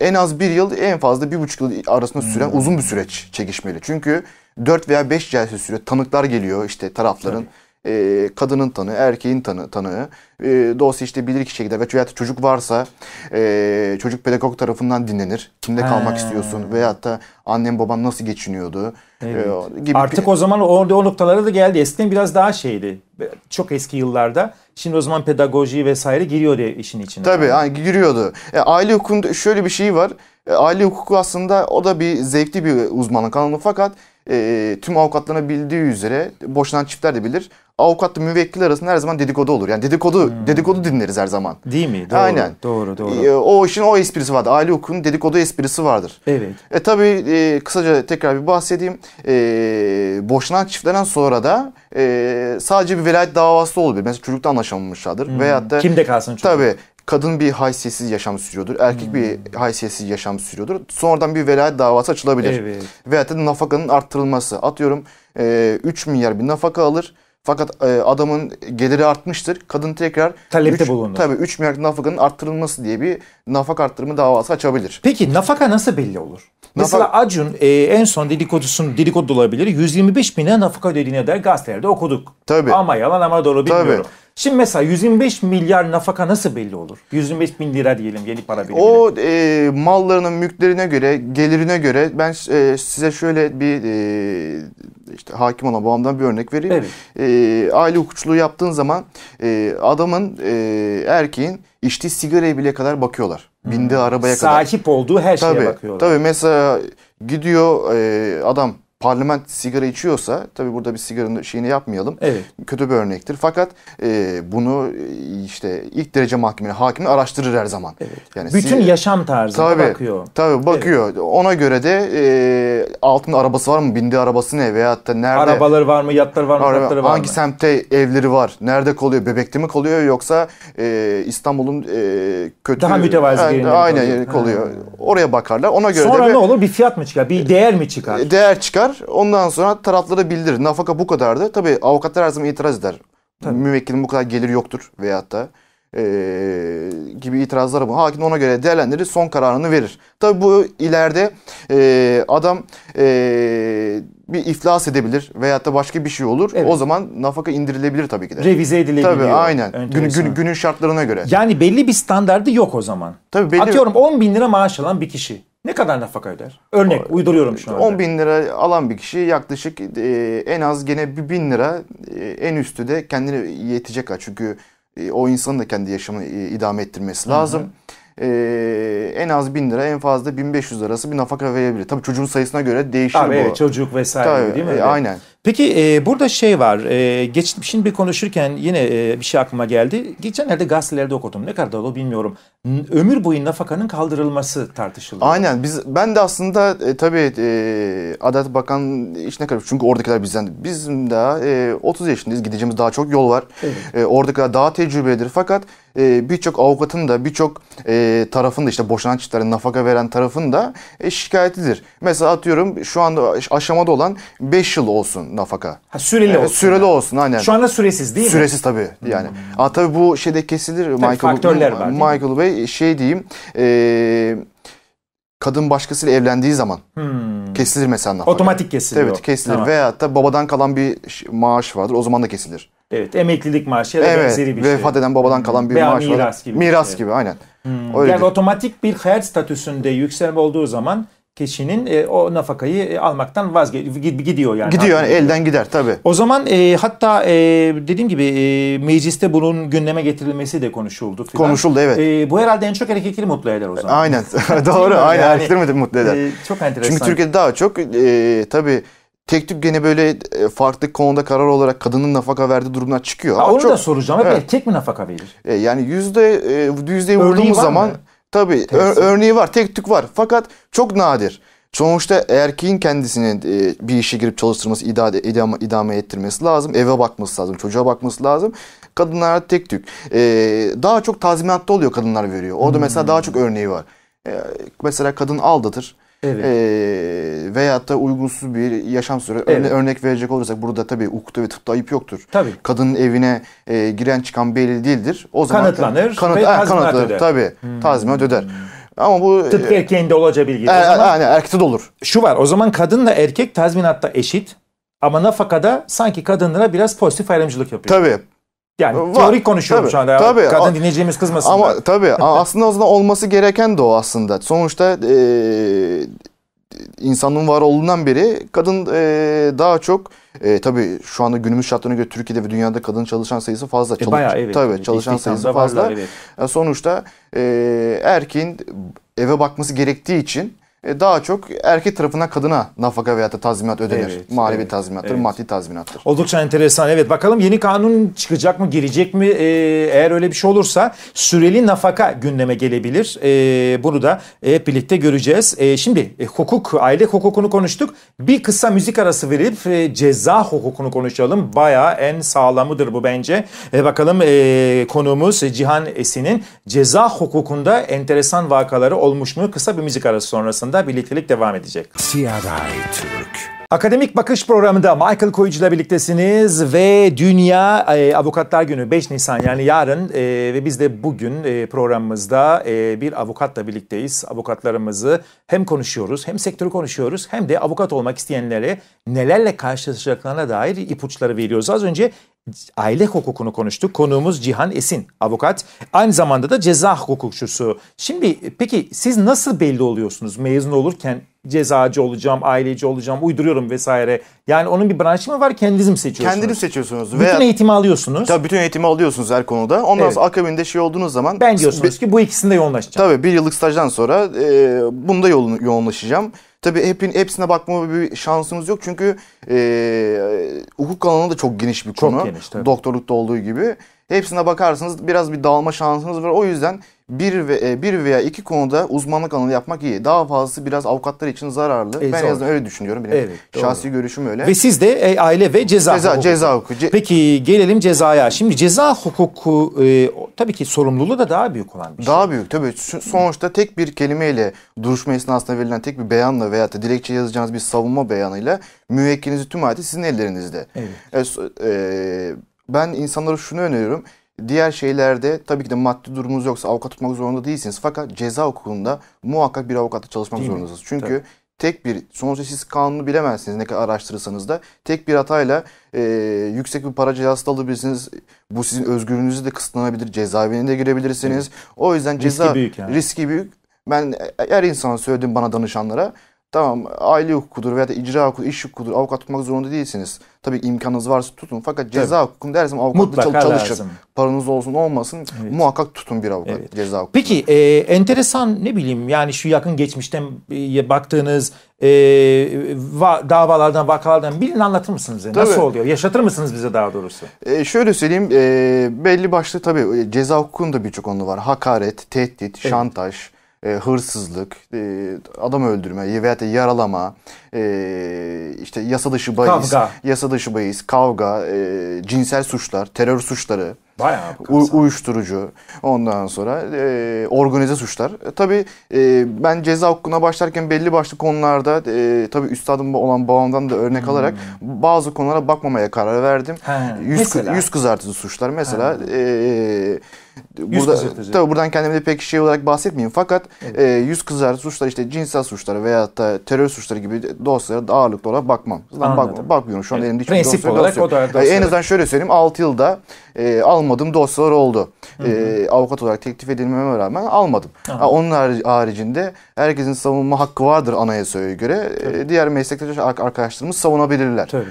en az bir yıl en fazla bir buçuk yıl arasında süren Hı -hı. uzun bir süreç çekişmeli. Çünkü dört veya beş celse süre tanıklar geliyor işte tarafların. Tabii e, kadının tanığı, erkeğin tanı, tanığı, e, dosya işte bilirkişi şekilde ve veya çocuk varsa e, çocuk pedagog tarafından dinlenir. Kimde kalmak He. istiyorsun veyahut da annen baban nasıl geçiniyordu e, evet. e, gibi. Artık o zaman o, o noktalara da geldi. Eskiden biraz daha şeydi. Çok eski yıllarda. Şimdi o zaman pedagoji vesaire giriyor işin içine. Tabii yani giriyordu. E, aile hukukunda şöyle bir şey var. E, aile hukuku aslında o da bir zevkli bir uzmanlık alanı fakat e, tüm avukatlarına bildiği üzere boşanan çiftler de bilir. Avukatla müvekkil arasında her zaman dedikodu olur. Yani dedikodu hmm. dedikodu dinleriz her zaman. Değil mi? Doğru. Aynen. Doğru doğru. E, o işin o esprisi vardır. Aile hukukunun dedikodu esprisi vardır. Evet. E tabii e, kısaca tekrar bir bahsedeyim. E, boşanan çiftlerden sonra da e, sadece bir velayet davası olabilir. Mesela çocukta anlaşamamışlardır. Hmm. Veyahut da... Kimde kalsın çocuk? Tabii kadın bir haysiyetsiz yaşam sürüyordur. Erkek hmm. bir haysiyetsiz yaşam sürüyordur. Sonradan bir velayet davası açılabilir. Evet. Veyahut da nafakanın arttırılması. Atıyorum e, 3 milyar bir nafaka alır. Fakat e, adamın geliri artmıştır. Kadın tekrar talepte bulunur. Tabii 3 milyar nafakanın arttırılması diye bir nafaka arttırma davası açabilir. Peki nafaka nasıl belli olur? Nafak... Mesela Acun e, en son dedikodusun dedikodu olabilir. 125 bin nafaka ödediğine dair gazetelerde okuduk. Tabii. Ama yalan ama doğru bilmiyorum. Tabii. Şimdi mesela 125 milyar nafaka nasıl belli olur? 125 bin lira diyelim yeni para birimi. O e, mallarının mülklerine göre, gelirine göre ben e, size şöyle bir e, işte hakim olan babamdan bir örnek vereyim. Evet. E, aile hukukçuluğu yaptığın zaman e, adamın, e, erkeğin içtiği sigaraya bile kadar bakıyorlar. Hmm. Bindiği arabaya Sahip kadar. Sahip olduğu her şeye tabii, bakıyorlar. Tabii mesela gidiyor e, adam parlament sigara içiyorsa tabii burada bir sigaranın şeyini yapmayalım. Evet. Kötü bir örnektir. Fakat e, bunu e, işte ilk derece mahkemeni hakimi araştırır her zaman. Evet. Yani bütün sigara, yaşam tarzı bakıyor. Tabii bakıyor. Evet. Ona göre de e, altında arabası var mı? Bindiği arabası ne? veya da nerede? Arabaları var mı? Yatları var mı? Araba, var hangi mı? semtte evleri var? Nerede kalıyor? Bebekte mi kalıyor yoksa e, İstanbul'un e, kötü daha mütevazı yani, yerinde aynen kalıyor. Oraya bakarlar. Ona göre Sonra de bir, ne olur? Bir fiyat mı çıkar? Bir e, değer mi çıkar? Değer çıkar yapar. Ondan sonra taraflara bildir. Nafaka bu kadardı. Tabii avukatlar her zaman itiraz eder. Tabii. Müvekkilin bu kadar gelir yoktur veyahut da e, gibi itirazları bu. Hakim ona göre değerlendirir, son kararını verir. Tabi bu ileride e, adam e, bir iflas edebilir veyahut da başka bir şey olur. Evet. O zaman nafaka indirilebilir tabii ki de. Revize edilebiliyor. Tabii aynen. Gün, gün, günün şartlarına göre. Yani belli bir standardı yok o zaman. Tabii belli. Atıyorum 10 bin lira maaş alan bir kişi. Ne kadar nafaka öder? Örnek o, uyduruyorum şu anda. 10 bin lira alan bir kişi yaklaşık e, en az gene 1 bin lira e, en üstü de kendine yetecek. Çünkü e, o insanın da kendi yaşamını e, idame ettirmesi lazım. Hı e, en az 1000 lira en fazla 1500 lirası bir nafaka verebilir. Tabii çocuğun sayısına göre değişir Abi, bu. Evet, çocuk vesaire Tabii, değil mi? E, aynen. Peki e, burada şey var. E, geç, şimdi bir konuşurken yine e, bir şey aklıma geldi. Geçenlerde gazetelerde okudum. Ne kadar doğru bilmiyorum. Ömür boyu nafakanın kaldırılması tartışıldı. Aynen. Biz ben de aslında e, tabii e, Adalet Bakan ne kadar Çünkü oradakiler bizden. Bizim daha e, 30 yaşındayız. Gideceğimiz daha çok yol var. Evet. E, oradakiler daha tecrübelidir. Fakat e, birçok avukatın da birçok e, tarafın da işte boşanan çiftlerin nafaka veren tarafın da e, şikayetidir. Mesela atıyorum şu anda aşamada olan 5 yıl olsun olsun nafaka. Ha, süreli evet, olsun. Süreli yani. olsun aynen. Şu anda süresiz değil mi? Süresiz tabii hmm. yani. Hmm. Aa, tabii bu şeyde kesilir. Tabii Michael, faktörler var. Michael Bey şey diyeyim. Eee kadın başkasıyla evlendiği zaman hmm. kesilir mesela nafaka. Otomatik kesilir. Evet kesilir tamam. veyahut da babadan kalan bir maaş vardır o zaman da kesilir. Evet emeklilik maaşı ya da evet, benzeri bir vefat şey. Vefat eden babadan kalan bir Veya maaş miras var. gibi. Miras şey. gibi aynen. Hmm. Öyle yani değil. otomatik bir hayat statüsünde yükselme olduğu zaman kişinin e, o nafakayı e, almaktan vazge gidiyor yani. Gidiyor yani elden gider tabi. O zaman e, hatta e, dediğim gibi e, mecliste bunun gündeme getirilmesi de konuşuldu. Falan. Konuşuldu evet. E, bu herhalde en çok erkekleri mutlu eder o zaman. Aynen [laughs] doğru aynen yani, erkekleri mutlu eder. E, çok enteresan. Çünkü Türkiye'de daha çok e, tabi tek tük gene böyle e, farklı konuda karar olarak kadının nafaka verdiği durumlar çıkıyor. Ha, onu çok, da soracağım. evet. erkek mi nafaka verir? E, yani yüzde e, yüzde vurduğumuz zaman mı? Tabii ör, örneği var, tek tük var. Fakat çok nadir. Sonuçta erkeğin kendisini e, bir işe girip çalıştırması, idame, idame, idame ettirmesi lazım. Eve bakması lazım, çocuğa bakması lazım. Kadınlar tek tük. Ee, daha çok tazminatta oluyor kadınlar veriyor. Orada hmm. mesela daha çok örneği var. Ee, mesela kadın aldatır. Evet. E, veyahut da uygunsuz bir yaşam süresi. Evet. örnek verecek olursak burada tabii hukukta ve tıpta ayıp yoktur. Tabii. Kadının evine e, giren çıkan belli değildir. O zaman kanıtlanır kanıt, ve tazminat öder. Tabii hmm. tazminat öder. Ama bu tıpkı erkeğinde olacağı bilgi. E, aynen erkekte de olur. Şu var o zaman kadınla erkek tazminatta eşit. Ama nafakada sanki kadınlara biraz pozitif ayrımcılık yapıyor. Tabii yani Var. teorik konuşuyorum tabii, şu anda. Tabii. Kadın dinleyeceğimiz kızmasın. Ama da. tabii [laughs] aslında aslında olması gereken de o aslında. Sonuçta e, insanın var olduğundan beri kadın e, daha çok e, tabii şu anda günümüz şartlarına göre Türkiye'de ve dünyada kadın çalışan sayısı fazla. Çal- e, bayağı evet. Tabii çalışan sayısı fazla. Varlar, evet. E, sonuçta e, erkeğin eve bakması gerektiği için e, daha çok erkek tarafına kadına nafaka veya da tazminat ödenir. Evet, Mali evet, bir tazminattır, evet. maddi tazminattır. Oldukça enteresan. Evet bakalım yeni kanun çıkacak mı, girecek mi? Ee, eğer öyle bir şey olursa süreli nafaka gündeme gelebilir. Ee, bunu da hep birlikte göreceğiz. Ee, şimdi e, hukuk, aile hukukunu konuştuk. Bir kısa müzik arası verip e, ceza hukukunu konuşalım. Baya en sağlamıdır bu bence. E, bakalım e, konuğumuz Cihan Esin'in ceza hukukunda enteresan vakaları olmuş mu? Kısa bir müzik arası sonrasında alanında birliktelik devam edecek. CRI Türk Akademik Bakış programında Michael Koyucu ile birliktesiniz ve Dünya e, Avukatlar Günü 5 Nisan yani yarın e, ve biz de bugün e, programımızda e, bir avukatla birlikteyiz. Avukatlarımızı hem konuşuyoruz hem sektörü konuşuyoruz hem de avukat olmak isteyenlere nelerle karşılaşacaklarına dair ipuçları veriyoruz. Az önce aile hukukunu konuştuk. Konuğumuz Cihan Esin, avukat. Aynı zamanda da ceza hukukçusu. Şimdi peki siz nasıl belli oluyorsunuz mezun olurken cezacı olacağım, aileci olacağım, uyduruyorum vesaire. Yani onun bir branşı mı var kendiniz mi seçiyorsunuz? Kendiniz seçiyorsunuz. Bütün veya, eğitimi alıyorsunuz. Tabii bütün eğitimi alıyorsunuz her konuda. Ondan evet. sonra akabinde şey olduğunuz zaman... Ben diyorsunuz bir, ki bu ikisinde yoğunlaşacağım. Tabii bir yıllık stajdan sonra e, bunda yoğun, yoğunlaşacağım. Tabii hepin, hepsine bakma bir şansımız yok. Çünkü e, hukuk alanı da çok geniş bir çok konu. Geniş, tabii. Doktorlukta olduğu gibi. Hepsine bakarsınız biraz bir dalma şansınız var. O yüzden bir, ve, e, bir veya iki konuda uzmanlık alanı yapmak iyi. Daha fazlası biraz avukatlar için zararlı. E, ben yazdım öyle düşünüyorum. Benim evet, şahsi doğru. görüşüm öyle. Ve siz de e, aile ve ceza, ceza hukuku. Ceza hukuku. Ce Peki gelelim cezaya. Şimdi ceza hukuku e, tabii ki sorumluluğu da daha büyük olan bir şey. Daha büyük tabii. Sonuçta tek bir kelimeyle duruşma esnasında verilen tek bir beyanla veya da dilekçe yazacağınız bir savunma beyanıyla müvekkilinizi tüm hayatı sizin ellerinizde. Evet. E, e, ben insanlara şunu öneriyorum. Diğer şeylerde tabii ki de maddi durumunuz yoksa avukat tutmak zorunda değilsiniz. Fakat ceza hukukunda muhakkak bir avukatla çalışmak Değil zorundasınız. Mi? Çünkü tabii. tek bir, sonuçta siz kanunu bilemezsiniz ne kadar araştırırsanız da. Tek bir hatayla e, yüksek bir para cezası da alabilirsiniz. Bu sizin özgürlüğünüzü de kısıtlanabilir. Cezaevine de girebilirsiniz. Evet. O yüzden ceza riski büyük. Yani. Riski büyük. Ben e, e, her insan söyledim bana danışanlara Tamam aile hukukudur veya da icra hukuku, iş hukukudur. Avukat tutmak zorunda değilsiniz. Tabii imkanınız varsa tutun. Fakat ceza Tabii. hukukum dersem avukatla çal- çalışın. Paranız olsun olmasın evet. muhakkak tutun bir avukat evet. ceza hukuku. Peki e, enteresan ne bileyim yani şu yakın geçmişten e, baktığınız e, va- davalardan vakalardan birini anlatır mısınız? Tabii. Nasıl oluyor? Yaşatır mısınız bize daha doğrusu? E, şöyle söyleyeyim e, belli başlı tabii e, ceza hukukunda birçok konu var. Hakaret, tehdit, evet. şantaj e, hırsızlık, e, adam öldürme veya da yaralama, e, işte yasa dışı bahis, kavga. yasa dışı bahis, kavga, e, cinsel suçlar, terör suçları Bayağı u- uyuşturucu, ondan sonra e, organize suçlar. E, tabii e, ben ceza hukukuna başlarken belli başlı konularda e, tabii üstadım olan babamdan da örnek hmm. alarak bazı konulara bakmamaya karar verdim. yüz, yüz kızartıcı suçlar mesela. E, burada, tabii buradan kendimi de pek şey olarak bahsetmeyeyim fakat evet. e, yüz kızartıcı suçlar işte cinsel suçlara veya da terör suçları gibi dosyalara da ağırlıklı olarak bakmam. Bak, bakmıyorum şu an evet. elimde hiçbir dosya, dosya yok. E, en azından şöyle söyleyeyim 6 yılda e, Almanya Almadım dosyalar oldu. Hı hı. E, avukat olarak teklif edilmeme rağmen almadım. Hı hı. Onun haricinde herkesin savunma hakkı vardır anayasaya göre. E, diğer meslektaş arkadaşlarımız savunabilirler. Tabii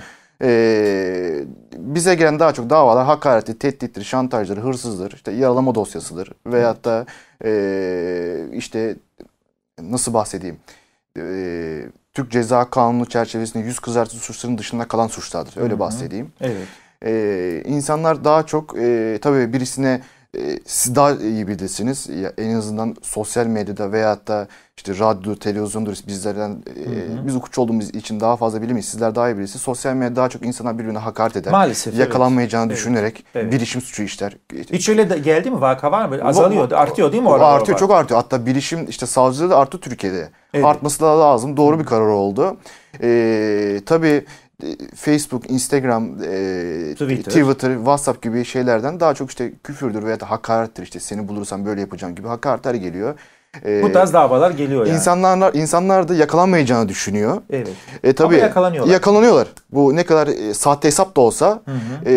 e, bize gelen daha çok davalar hakaretli, tehditli, şantajdır, hırsızdır, işte yaralama dosyasıdır veyahut da e, işte nasıl bahsedeyim e, Türk Ceza Kanunu çerçevesinde yüz kızartıcı suçların dışında kalan suçlardır. Öyle Hı-hı. bahsedeyim. Evet e, insanlar daha çok e, tabii birisine e, siz daha iyi bilirsiniz. Ya, en azından sosyal medyada veyahut da işte radyo, televizyondur bizlerden e, hı hı. biz hukukçu olduğumuz için daha fazla bilemeyiz. Sizler daha iyi bilirsiniz. Sosyal medyada daha çok insanlar birbirine hakaret eder. Maalesef. Yakalanmayacağını evet. düşünerek evet. bilişim suçu işler. Hiç öyle de geldi mi? Vaka var mı? Azalıyor, bu, artıyor değil mi? Orada artıyor, var. çok artıyor. Hatta bilişim işte savcılığı da arttı Türkiye'de. Evet. Artması da lazım. Doğru bir karar oldu. Ee, tabii Facebook, Instagram, e, Twitter. Twitter, WhatsApp gibi şeylerden daha çok işte küfürdür veya da hakarettir işte seni bulursam böyle yapacağım gibi hakaretler geliyor. Ee, Bu tarz davalar geliyor yani. İnsanlar insanlar da yakalanmayacağını düşünüyor. Evet. E, tabii Ama yakalanıyorlar. Yakalanıyorlar. Bu ne kadar e, sahte hesap da olsa hı hı. E,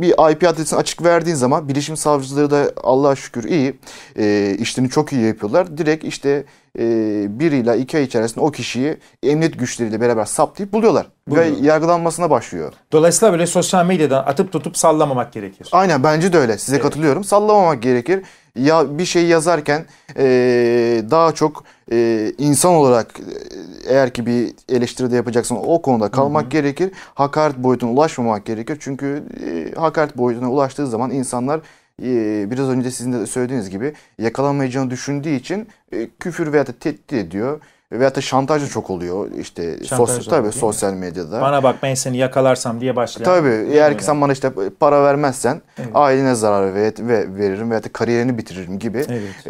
bir IP adresini açık verdiğin zaman bilişim savcıları da Allah'a şükür iyi. E, işlerini çok iyi yapıyorlar. Direkt işte 1 e, ila iki ay içerisinde o kişiyi emniyet güçleriyle beraber saptayıp buluyorlar. Buluyor. Ve yargılanmasına başlıyor. Dolayısıyla böyle sosyal medyadan atıp tutup sallamamak gerekir. Aynen bence de öyle. Size evet. katılıyorum. Sallamamak gerekir. Ya bir şey yazarken e, daha çok e, insan olarak e, eğer ki bir eleştiride yapacaksan o konuda kalmak hı hı. gerekir. Hakaret boyutuna ulaşmamak gerekir. Çünkü e, hakaret boyutuna ulaştığı zaman insanlar ee, biraz önce sizin de söylediğiniz gibi yakalanmayacağını düşündüğü için e, küfür veya da tehdit ediyor. veya da şantaj da çok oluyor işte şantaj sosyal, tabii, sosyal medyada. Bana bak ben seni yakalarsam diye başlayan. Tabii eğer ki sen bana işte para vermezsen evet. ailene zarar ve veririm veya da kariyerini bitiririm gibi evet.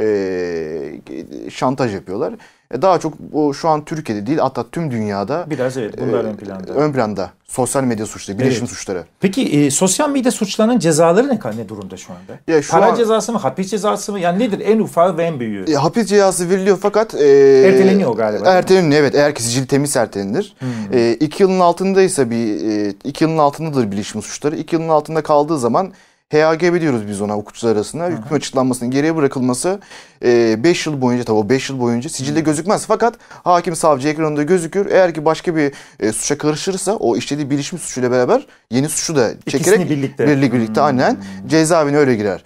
e, şantaj yapıyorlar. E, daha çok bu şu an Türkiye'de değil hatta tüm dünyada biraz evet bunlar e, ön planda. Ön planda sosyal medya suçları, bilişim evet. suçları. Peki e, sosyal medya suçlarının cezaları ne ne durumda şu anda? Ya şu Para an, cezası mı, hapis cezası mı? Yani nedir en ufağı ve en büyüğü? E, hapis cezası veriliyor fakat e, erteleniyor galiba. Erteleniyor evet. Eğer kesicili temiz ertelenir. Hmm. E, iki yılın altındaysa bir e, iki yılın altındadır bilişim suçları. İki yılın altında kaldığı zaman HAGB diyoruz biz ona hukukçular arasında. Hı hı. Hükmün açıklanmasının geriye bırakılması 5 e, yıl boyunca tabii o 5 yıl boyunca sicilde gözükmez. Fakat hakim savcı ekranında gözükür. Eğer ki başka bir e, suça karışırsa o işlediği bilişim suçuyla beraber yeni suçu da çekerek birlikte birlik, birlikte aynen cezaevine öyle girer.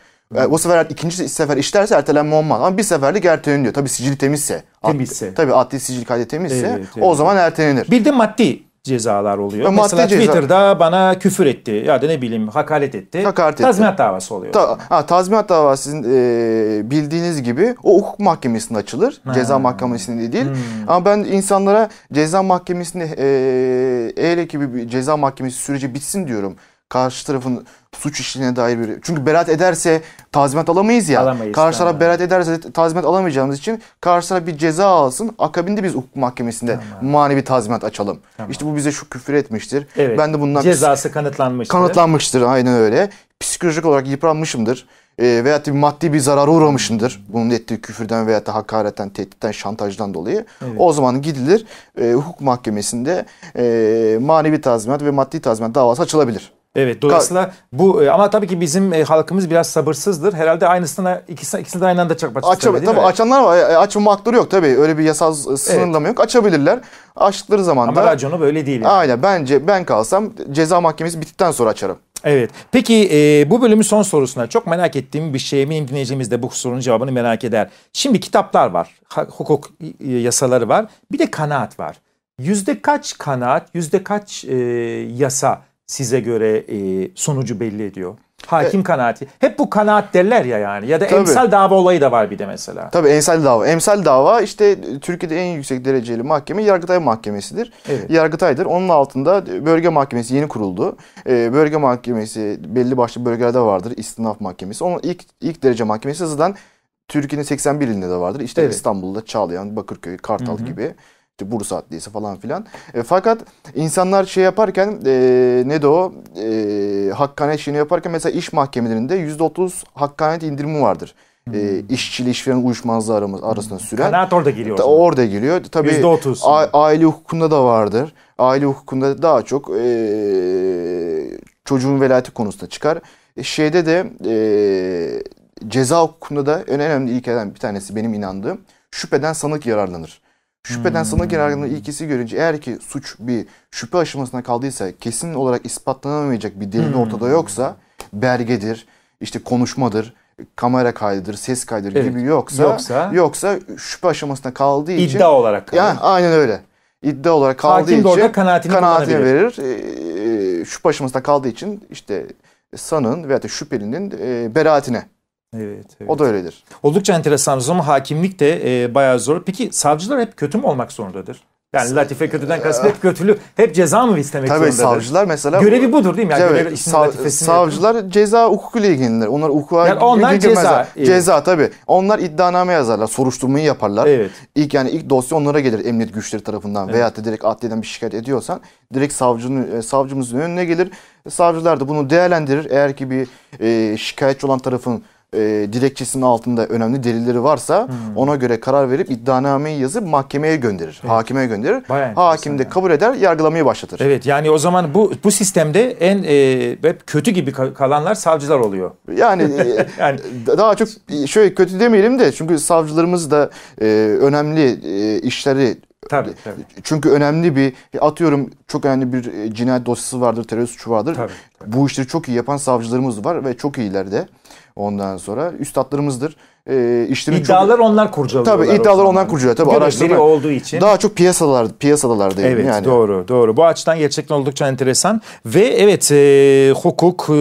Bu e, sefer ikinci sefer işlerse ertelenme olmaz ama bir seferlik erteleniyor. Tabii sicili temizse. Temizse. Tabii adli sicil kaydı temizse evet, evet. o zaman ertelenir. Bir de maddi cezalar oluyor. Ya, e, Mesela ceza. Twitter'da bana küfür etti ya da ne bileyim hakaret etti. Hakaret tazminat etti. davası oluyor. Ta, ha, tazminat davası sizin e, bildiğiniz gibi o hukuk mahkemesinde açılır. Ha. Ceza mahkemesinde değil. Hmm. Ama ben insanlara ceza mahkemesinde e, eğer ki bir ceza mahkemesi süreci bitsin diyorum. Karşı tarafın suç işine dair bir... Çünkü beraat ederse tazimat alamayız ya. Alamayız. Karşı taraf beraat ederse tazimat alamayacağımız için karşı taraf bir ceza alsın. Akabinde biz hukuk mahkemesinde tamam. manevi tazimat açalım. Tamam. İşte bu bize şu küfür etmiştir. Evet. Ben de bundan... Cezası kanıtlanmıştır. Kanıtlanmıştır aynen öyle. Psikolojik olarak yıpranmışımdır. E, veyahut bir maddi bir zarara uğramışındır. Bunun ettiği küfürden veya da hakaretten, tehditten, şantajdan dolayı. Evet. O zaman gidilir e, hukuk mahkemesinde e, manevi tazminat ve maddi tazminat davası açılabilir. Evet dolayısıyla bu e, ama tabii ki bizim e, halkımız biraz sabırsızdır. Herhalde aynısına ikisini, ikisini de aynı anda çakmak isterler değil tabii, mi? Açanlar var. E, Açma hakları yok tabii. Öyle bir yasal sınırlama evet. yok. Açabilirler. Açtıkları zaman ama da. Ama raconu böyle değil. Yani. Aynen bence ben kalsam ceza mahkemesi bittikten sonra açarım. Evet. Peki e, bu bölümün son sorusuna çok merak ettiğim bir şey eminim dinleyicimiz de bu sorunun cevabını merak eder. Şimdi kitaplar var. Hukuk yasaları var. Bir de kanaat var. Yüzde kaç kanaat, yüzde kaç e, yasa size göre e, sonucu belli ediyor. Hakim e, kanaati. Hep bu kanaat derler ya yani. Ya da tabii. emsal dava olayı da var bir de mesela. Tabii emsal dava. Emsal dava işte Türkiye'de en yüksek dereceli mahkeme Yargıtay Mahkemesi'dir. Evet. Yargıtay'dır. Onun altında bölge mahkemesi yeni kuruldu. Ee, bölge mahkemesi belli başlı bölgelerde vardır. İstinaf Mahkemesi. Onun ilk ilk derece mahkemesi hızlıdan Türkiye'nin 81 ilinde de vardır. İşte evet. İstanbul'da Çağlayan, Bakırköy, Kartal hı hı. gibi. İşte Bursa Adliyesi falan filan. E, fakat insanlar şey yaparken e, ne de o e, hakkaniyet şeyini yaparken mesela iş mahkemelerinde %30 hakkaniyet indirimi vardır. E, hmm. E, işçili işveren uyuşmazlığı aramız, arasında hmm. süren. Kanaat orada geliyor. Ta, orada geliyor. Tabii %30. A, aile hukukunda da vardır. Aile hukukunda daha çok e, çocuğun velayeti konusunda çıkar. E, şeyde de e, ceza hukukunda da en önemli ilkeden bir tanesi benim inandığım şüpheden sanık yararlanır. Şüpheden hmm. sınır yararlılığı ilkesi görünce eğer ki suç bir şüphe aşamasına kaldıysa kesin olarak ispatlanamayacak bir delil hmm. ortada yoksa belgedir, işte konuşmadır, kamera kaydıdır, ses kaydıdır evet. gibi yoksa, yoksa yoksa şüphe aşamasına kaldığı iddia için iddia olarak kalır. Yani aynen öyle. İddia olarak kaldığı Hakim için orada kanaatini, kanaatini verir. e, şüphe aşamasında kaldığı için işte sanığın veya da şüphelinin e, beraatine Evet, evet. O da öyledir. Oldukça enteresan ama hakimlik de e, bayağı zor. Peki savcılar hep kötü mü olmak zorundadır? Yani latife kötüden kasıt hep kötülü, hep ceza mı istemek Tabii zorundadır? Tabii savcılar mesela... Görevi budur değil mi? Yani evet, görev, sav, savcılar yapıyor. ceza hukukuyla ilgilenirler. Onlar hukuka yani onlar ceza. Evet. Ceza tabi. Onlar iddianame yazarlar, soruşturmayı yaparlar. Evet. İlk yani ilk dosya onlara gelir emniyet güçleri tarafından evet. veya da direkt adliyeden bir şikayet ediyorsan direkt savcının e, savcımızın önüne gelir. Savcılar da bunu değerlendirir. Eğer ki bir e, şikayetçi olan tarafın e, dilekçesinin altında önemli delilleri varsa hmm. ona göre karar verip iddianameyi yazıp mahkemeye gönderir. Evet. Hakime gönderir. Bayağı Hakim de yani. kabul eder, yargılamayı başlatır. Evet yani o zaman bu bu sistemde en e, kötü gibi kalanlar savcılar oluyor. Yani, [laughs] e, yani daha çok şöyle kötü demeyelim de çünkü savcılarımız da e, önemli e, işleri Tabii, tabii. Çünkü önemli bir atıyorum çok önemli bir e, cinayet dosyası vardır, terör suçu vardır. Tabii, tabii. Bu işleri çok iyi yapan savcılarımız var ve çok iyiler iyilerde ondan sonra. Üstadlarımızdır. E, İddialar çok... onlar kurcalıyorlar. Tabii iddialar onlar kurcalıyor. Tabii Görevleri araştırma olduğu için. Daha çok piyasalar piyasadalar diyelim evet, yani. doğru doğru. Bu açıdan gerçekten oldukça enteresan ve evet e, hukuk e,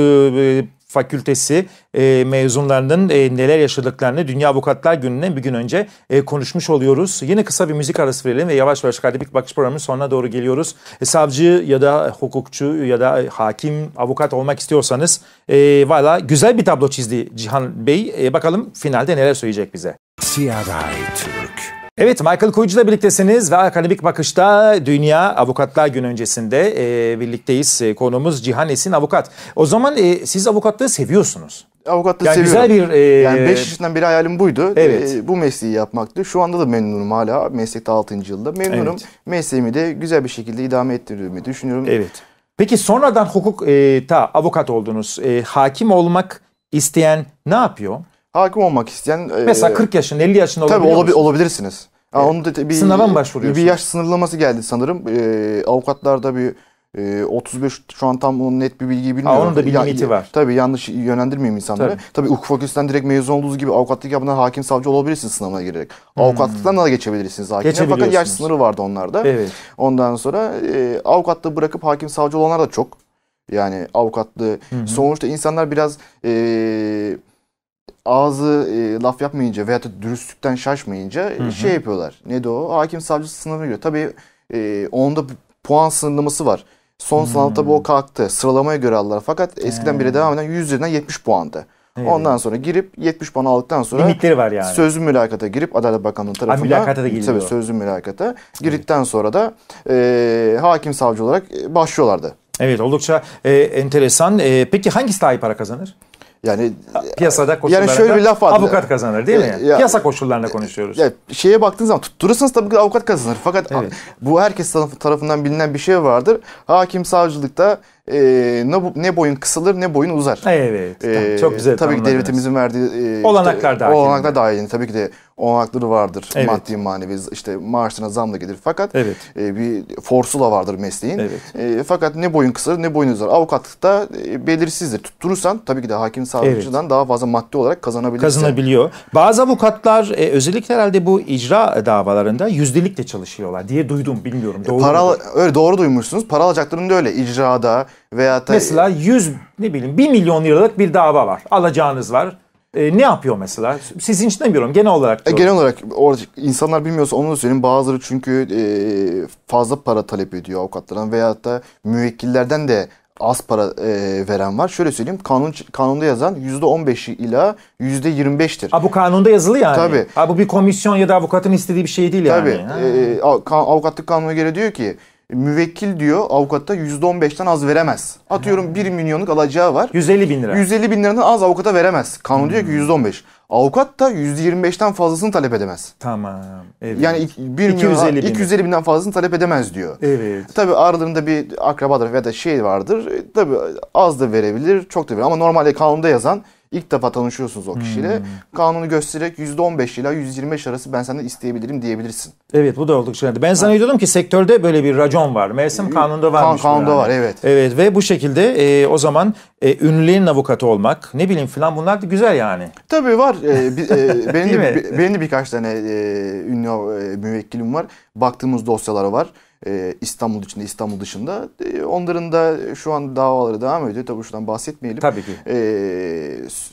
Fakültesi e, mezunlarının e, neler yaşadıklarını Dünya Avukatlar Günü'ne bir gün önce e, konuşmuş oluyoruz. Yine kısa bir müzik arası verelim ve yavaş yavaş Kardeşlik Bakış programının sonuna doğru geliyoruz. E, savcı ya da hukukçu ya da hakim, avukat olmak istiyorsanız e, valla güzel bir tablo çizdi Cihan Bey. E, bakalım finalde neler söyleyecek bize. Siyah Evet Michael Kuyucu'la birliktesiniz ve Akademik Bakış'ta Dünya Avukatlar Günü öncesinde e, birlikteyiz. E, konuğumuz Cihan Esin Avukat. O zaman e, siz avukatlığı seviyorsunuz. Avukatlığı yani seviyorum. Güzel bir... E, yani 5 yaşından beri hayalim buydu. E, evet. E, bu mesleği yapmaktı. Şu anda da memnunum hala. Meslekte 6. yılda. Memnunum. Evet. Mesleğimi de güzel bir şekilde idame ettirdiğimi düşünüyorum. Evet. Peki sonradan hukuk e, ta avukat oldunuz. E, hakim olmak isteyen ne yapıyor? hakim olmak isteyen... E, Mesela 40 yaşın 50 yaşın olabilir Tabii olabi, olabilirsiniz. Yani evet. onu da bir, Sınava mı başvuruyorsunuz? Bir yaş sınırlaması geldi sanırım. Ee, avukatlarda bir e, 35 şu an tam onun net bir bilgiyi bilmiyorum. Ha, onun da bir limiti ya, var. Tabii yanlış yönlendirmeyeyim insanları. Tabii, tabii hukuk fakültesinden direkt mezun olduğunuz gibi avukatlık yapmadan hakim savcı olabilirsiniz sınavına girerek. Hmm. Avukatlıktan da geçebilirsiniz hakim. Fakat yaş sınırı vardı onlarda. Evet. Ondan sonra e, avukatlığı bırakıp hakim savcı olanlar da çok. Yani avukatlığı. Hı hı. Sonuçta insanlar biraz... E, ağzı e, laf yapmayınca veya da dürüstlükten şaşmayınca e, hı hı. şey yapıyorlar. Ne de o? Hakim savcısı sınavına giriyor. Tabii e, onda puan sınırlaması var. Son hmm. sınav tabi o kalktı. Sıralamaya göre aldılar. Fakat eskiden hmm. beri devam eden 100 üzerinden 70 puandı. Evet. Ondan sonra girip 70 puan aldıktan sonra limitleri var yani. Sözlü mülakata girip Adalet Bakanlığı tarafından ha, mülakata da giriyor. Tabii sözlü mülakata girdikten sonra da e, hakim savcı olarak e, başlıyorlardı. Evet oldukça e, enteresan. E, peki hangisi daha iyi para kazanır? Yani piyasada koşullarında yani şöyle bir laf vardı. avukat kazanır değil mi? Yani? Ya, Piyasa koşullarına konuşuyoruz. Ya, şeye baktığınız zaman tutturursanız tabii ki avukat kazanır. Fakat evet. bu herkes tarafından bilinen bir şey vardır. Hakim savcılıkta e, ne, ne boyun kısılır ne boyun uzar. Evet. E, çok güzel. Tabii ki devletimizin verdiği e, olanaklar işte, dahil. Olanaklar dahilinde tabii ki de onun hakları vardır. Evet. Maddi manevi işte maaşına zam da gelir. Fakat evet. e, bir forsula vardır mesleğin. Evet. E, fakat ne boyun kısar ne boyun uzar. Avukatlıkta e, belirsizdir. Tutturursan tabii ki de hakim savcıdan evet. daha fazla maddi olarak kazanabilirsin. Kazanabiliyor. Bazı avukatlar e, özellikle herhalde bu icra davalarında yüzdelikle çalışıyorlar diye duydum. Bilmiyorum doğru e, para, Öyle doğru duymuşsunuz. Para alacaklarında öyle icrada veya da... E, Mesela 100 ne bileyim 1 milyon liralık bir dava var. Alacağınız var. E, ne yapıyor mesela? Sizin için demiyorum genel olarak. E, genel olarak insanlar bilmiyorsa onu da söyleyeyim. Bazıları çünkü e, fazla para talep ediyor avukatlardan veyahut da müvekkillerden de az para e, veren var. Şöyle söyleyeyim kanun kanunda yazan %15'i ila %25'tir. Ha bu kanunda yazılı yani. Tabii. Ha bu bir komisyon ya da avukatın istediği bir şey değil Tabii. yani. Tabii. E, avukatlık kanunu göre diyor ki müvekkil diyor avukatta %15'ten az veremez. Atıyorum hmm. 1 milyonluk alacağı var. 150 bin lira. 150 bin liranın az avukata veremez. Kanun hmm. diyor ki %15. Hmm. Avukat da %25'ten fazlasını talep edemez. Tamam. Evet. Yani 1 milyon 250, bin. 250 binden fazlasını talep edemez diyor. Evet. Tabii aralarında bir akrabadır veya da şey vardır. E, tabii az da verebilir, çok da verebilir ama normalde kanunda yazan İlk defa tanışıyorsunuz o kişiyle. Hmm. Kanunu göstererek %15 ila %25 arası ben senden isteyebilirim diyebilirsin. Evet bu da oldukça önemli. Ben sana evet. diyordum ki sektörde böyle bir racon var. Mevsim kanununda varmış. Kan, kanunda var evet. Evet ve bu şekilde e, o zaman e, ünlülerin avukatı olmak ne bileyim filan bunlar da güzel yani. Tabii var. E, e, [laughs] benim, de, benim de birkaç tane e, ünlü e, müvekkilim var. Baktığımız dosyalara var. E, İstanbul içinde, İstanbul dışında. E, onların da şu an davaları devam ediyor. Tabii şuradan bahsetmeyelim. Tabii ki. E,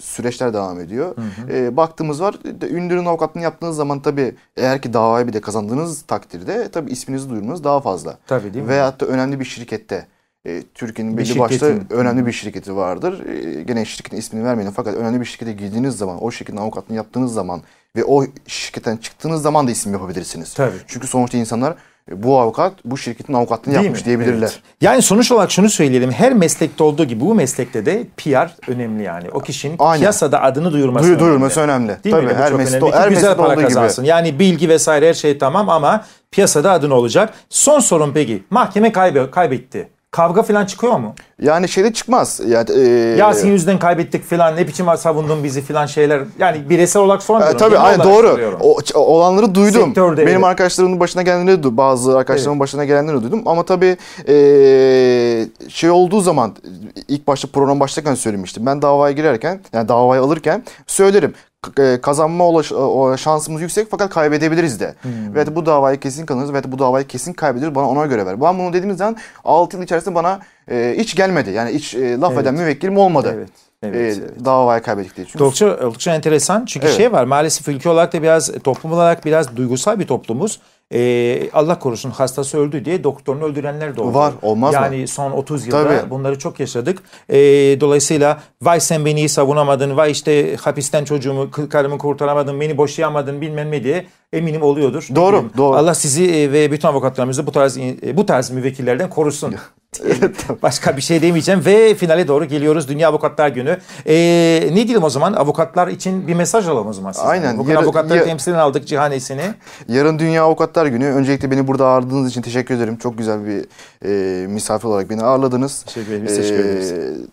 süreçler devam ediyor. Hı hı. E, baktığımız var. Ündür'ün avukatlığını yaptığınız zaman tabii eğer ki davayı bir de kazandığınız takdirde tabii isminizi duyurmanız daha fazla. Tabii değil mi? Veyahut da önemli bir şirkette e, Türkiye'nin belli başta önemli bir şirketi vardır. E, gene şirketin ismini vermeyelim fakat önemli bir şirkete girdiğiniz zaman, o şirketin avukatlığını yaptığınız zaman ve o şirketten çıktığınız zaman da isim yapabilirsiniz. Tabii. Çünkü sonuçta insanlar e, bu avukat bu şirketin avukatlığını Değil yapmış mi? diyebilirler. Evet. Yani sonuç olarak şunu söyleyelim. Her meslekte olduğu gibi bu meslekte de PR önemli yani. O kişinin Aynen. piyasada adını duyurması Duy, duyurması önemli. önemli. Değil Tabii mi? her meslekte her güzel meslekte para kazansın. Gibi. Yani bilgi vesaire her şey tamam ama piyasada adın olacak. Son sorun peki. Mahkeme kaybe kaybetti. Kavga falan çıkıyor mu? Yani şeyde çıkmaz. Yani, e... Ya senin yüzünden kaybettik falan ne biçim savundun bizi falan şeyler. Yani bireysel olarak sormuyorum. E, tabii aynen doğru. O, olanları duydum. Sektörde, Benim evet. arkadaşlarımın başına gelenleri duydum. Bazı arkadaşlarımın evet. başına gelenleri duydum. Ama tabii e, şey olduğu zaman ilk başta program başlarken söylemiştim. Ben davaya girerken yani davayı alırken söylerim. E, kazanma ulaş, e, şansımız yüksek fakat kaybedebiliriz de. Hmm. Ve bu davayı kesin kazanırız ve bu davayı kesin kaybediyoruz. Bana ona göre ver. Ben bunu dediğimiz zaman 6 yıl içerisinde bana e, iç gelmedi. Yani hiç e, laf evet. eden müvekkilim olmadı. Evet. Evet, e, evet. davayı kaybettik diye. Çünkü... Oldukça, oldukça enteresan çünkü evet. şey var maalesef ülke olarak da biraz toplum olarak biraz duygusal bir toplumuz e, Allah korusun hastası öldü diye doktorunu öldürenler de oldu. Var olmaz yani mı? Yani son 30 yılda Tabii. bunları çok yaşadık. E, dolayısıyla vay sen beni iyi savunamadın, vay işte hapisten çocuğumu, karımı kurtaramadın, beni boşayamadın bilmem ne diye eminim oluyordur. Doğru, doğru. Allah sizi e, ve bütün avukatlarımızı bu tarz e, bu tarz müvekkillerden korusun. [laughs] [laughs] Başka bir şey demeyeceğim ve finale doğru geliyoruz. Dünya Avukatlar Günü. Ee, ne diyelim o zaman? Avukatlar için bir mesaj alalım o zaman. Sizden. Aynen. Bugün Yar- avukatları ya- temsilen aldık cihanesini. Yarın Dünya Avukatlar Günü. Öncelikle beni burada ağırladığınız için teşekkür ederim. Çok güzel bir e, misafir olarak beni ağırladınız. Teşekkür ederim. teşekkür e, ederim.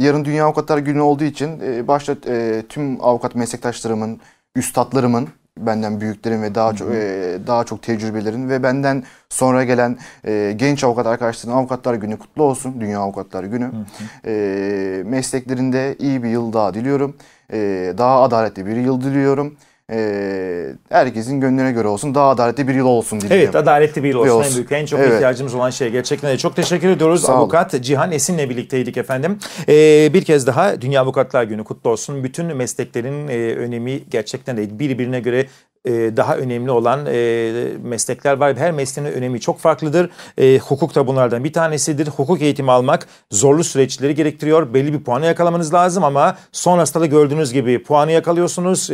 Ee, yarın Dünya Avukatlar Günü olduğu için e, başta e, tüm avukat meslektaşlarımın, üstadlarımın benden büyüklerin ve daha çok e, daha çok tecrübelerin ve benden sonra gelen e, genç avukat arkadaşların avukatlar günü kutlu olsun. Dünya Avukatlar Günü. Hı -hı. E, mesleklerinde iyi bir yıl daha diliyorum. E, daha adaletli bir yıl diliyorum e, herkesin gönlüne göre olsun. Daha adaletli bir yıl olsun dileyelim. Evet adaletli bir yıl olsun. olsun. En büyük en çok evet. ihtiyacımız olan şey gerçekten. De. Çok teşekkür ediyoruz. Sağ olun. Avukat Cihan Esin'le birlikteydik efendim. Ee, bir kez daha Dünya Avukatlar Günü kutlu olsun. Bütün mesleklerin e, önemi gerçekten de birbirine göre e, daha önemli olan e, meslekler var. Her mesleğin önemi çok farklıdır. E, hukuk da bunlardan bir tanesidir. Hukuk eğitimi almak zorlu süreçleri gerektiriyor. Belli bir puanı yakalamanız lazım ama sonrasında da gördüğünüz gibi puanı yakalıyorsunuz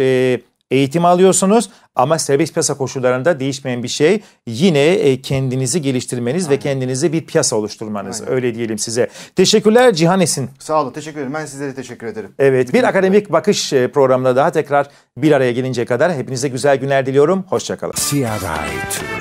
eğitim alıyorsunuz ama serbest piyasa koşullarında değişmeyen bir şey yine e, kendinizi geliştirmeniz Aynen. ve kendinizi bir piyasa oluşturmanız Aynen. öyle diyelim size. Teşekkürler Cihan Esin. Sağ olun teşekkür ederim ben size de teşekkür ederim. Evet bir, bir akademik bakış e, programına daha tekrar bir araya gelinceye kadar hepinize güzel günler diliyorum. Hoşçakalın. CRI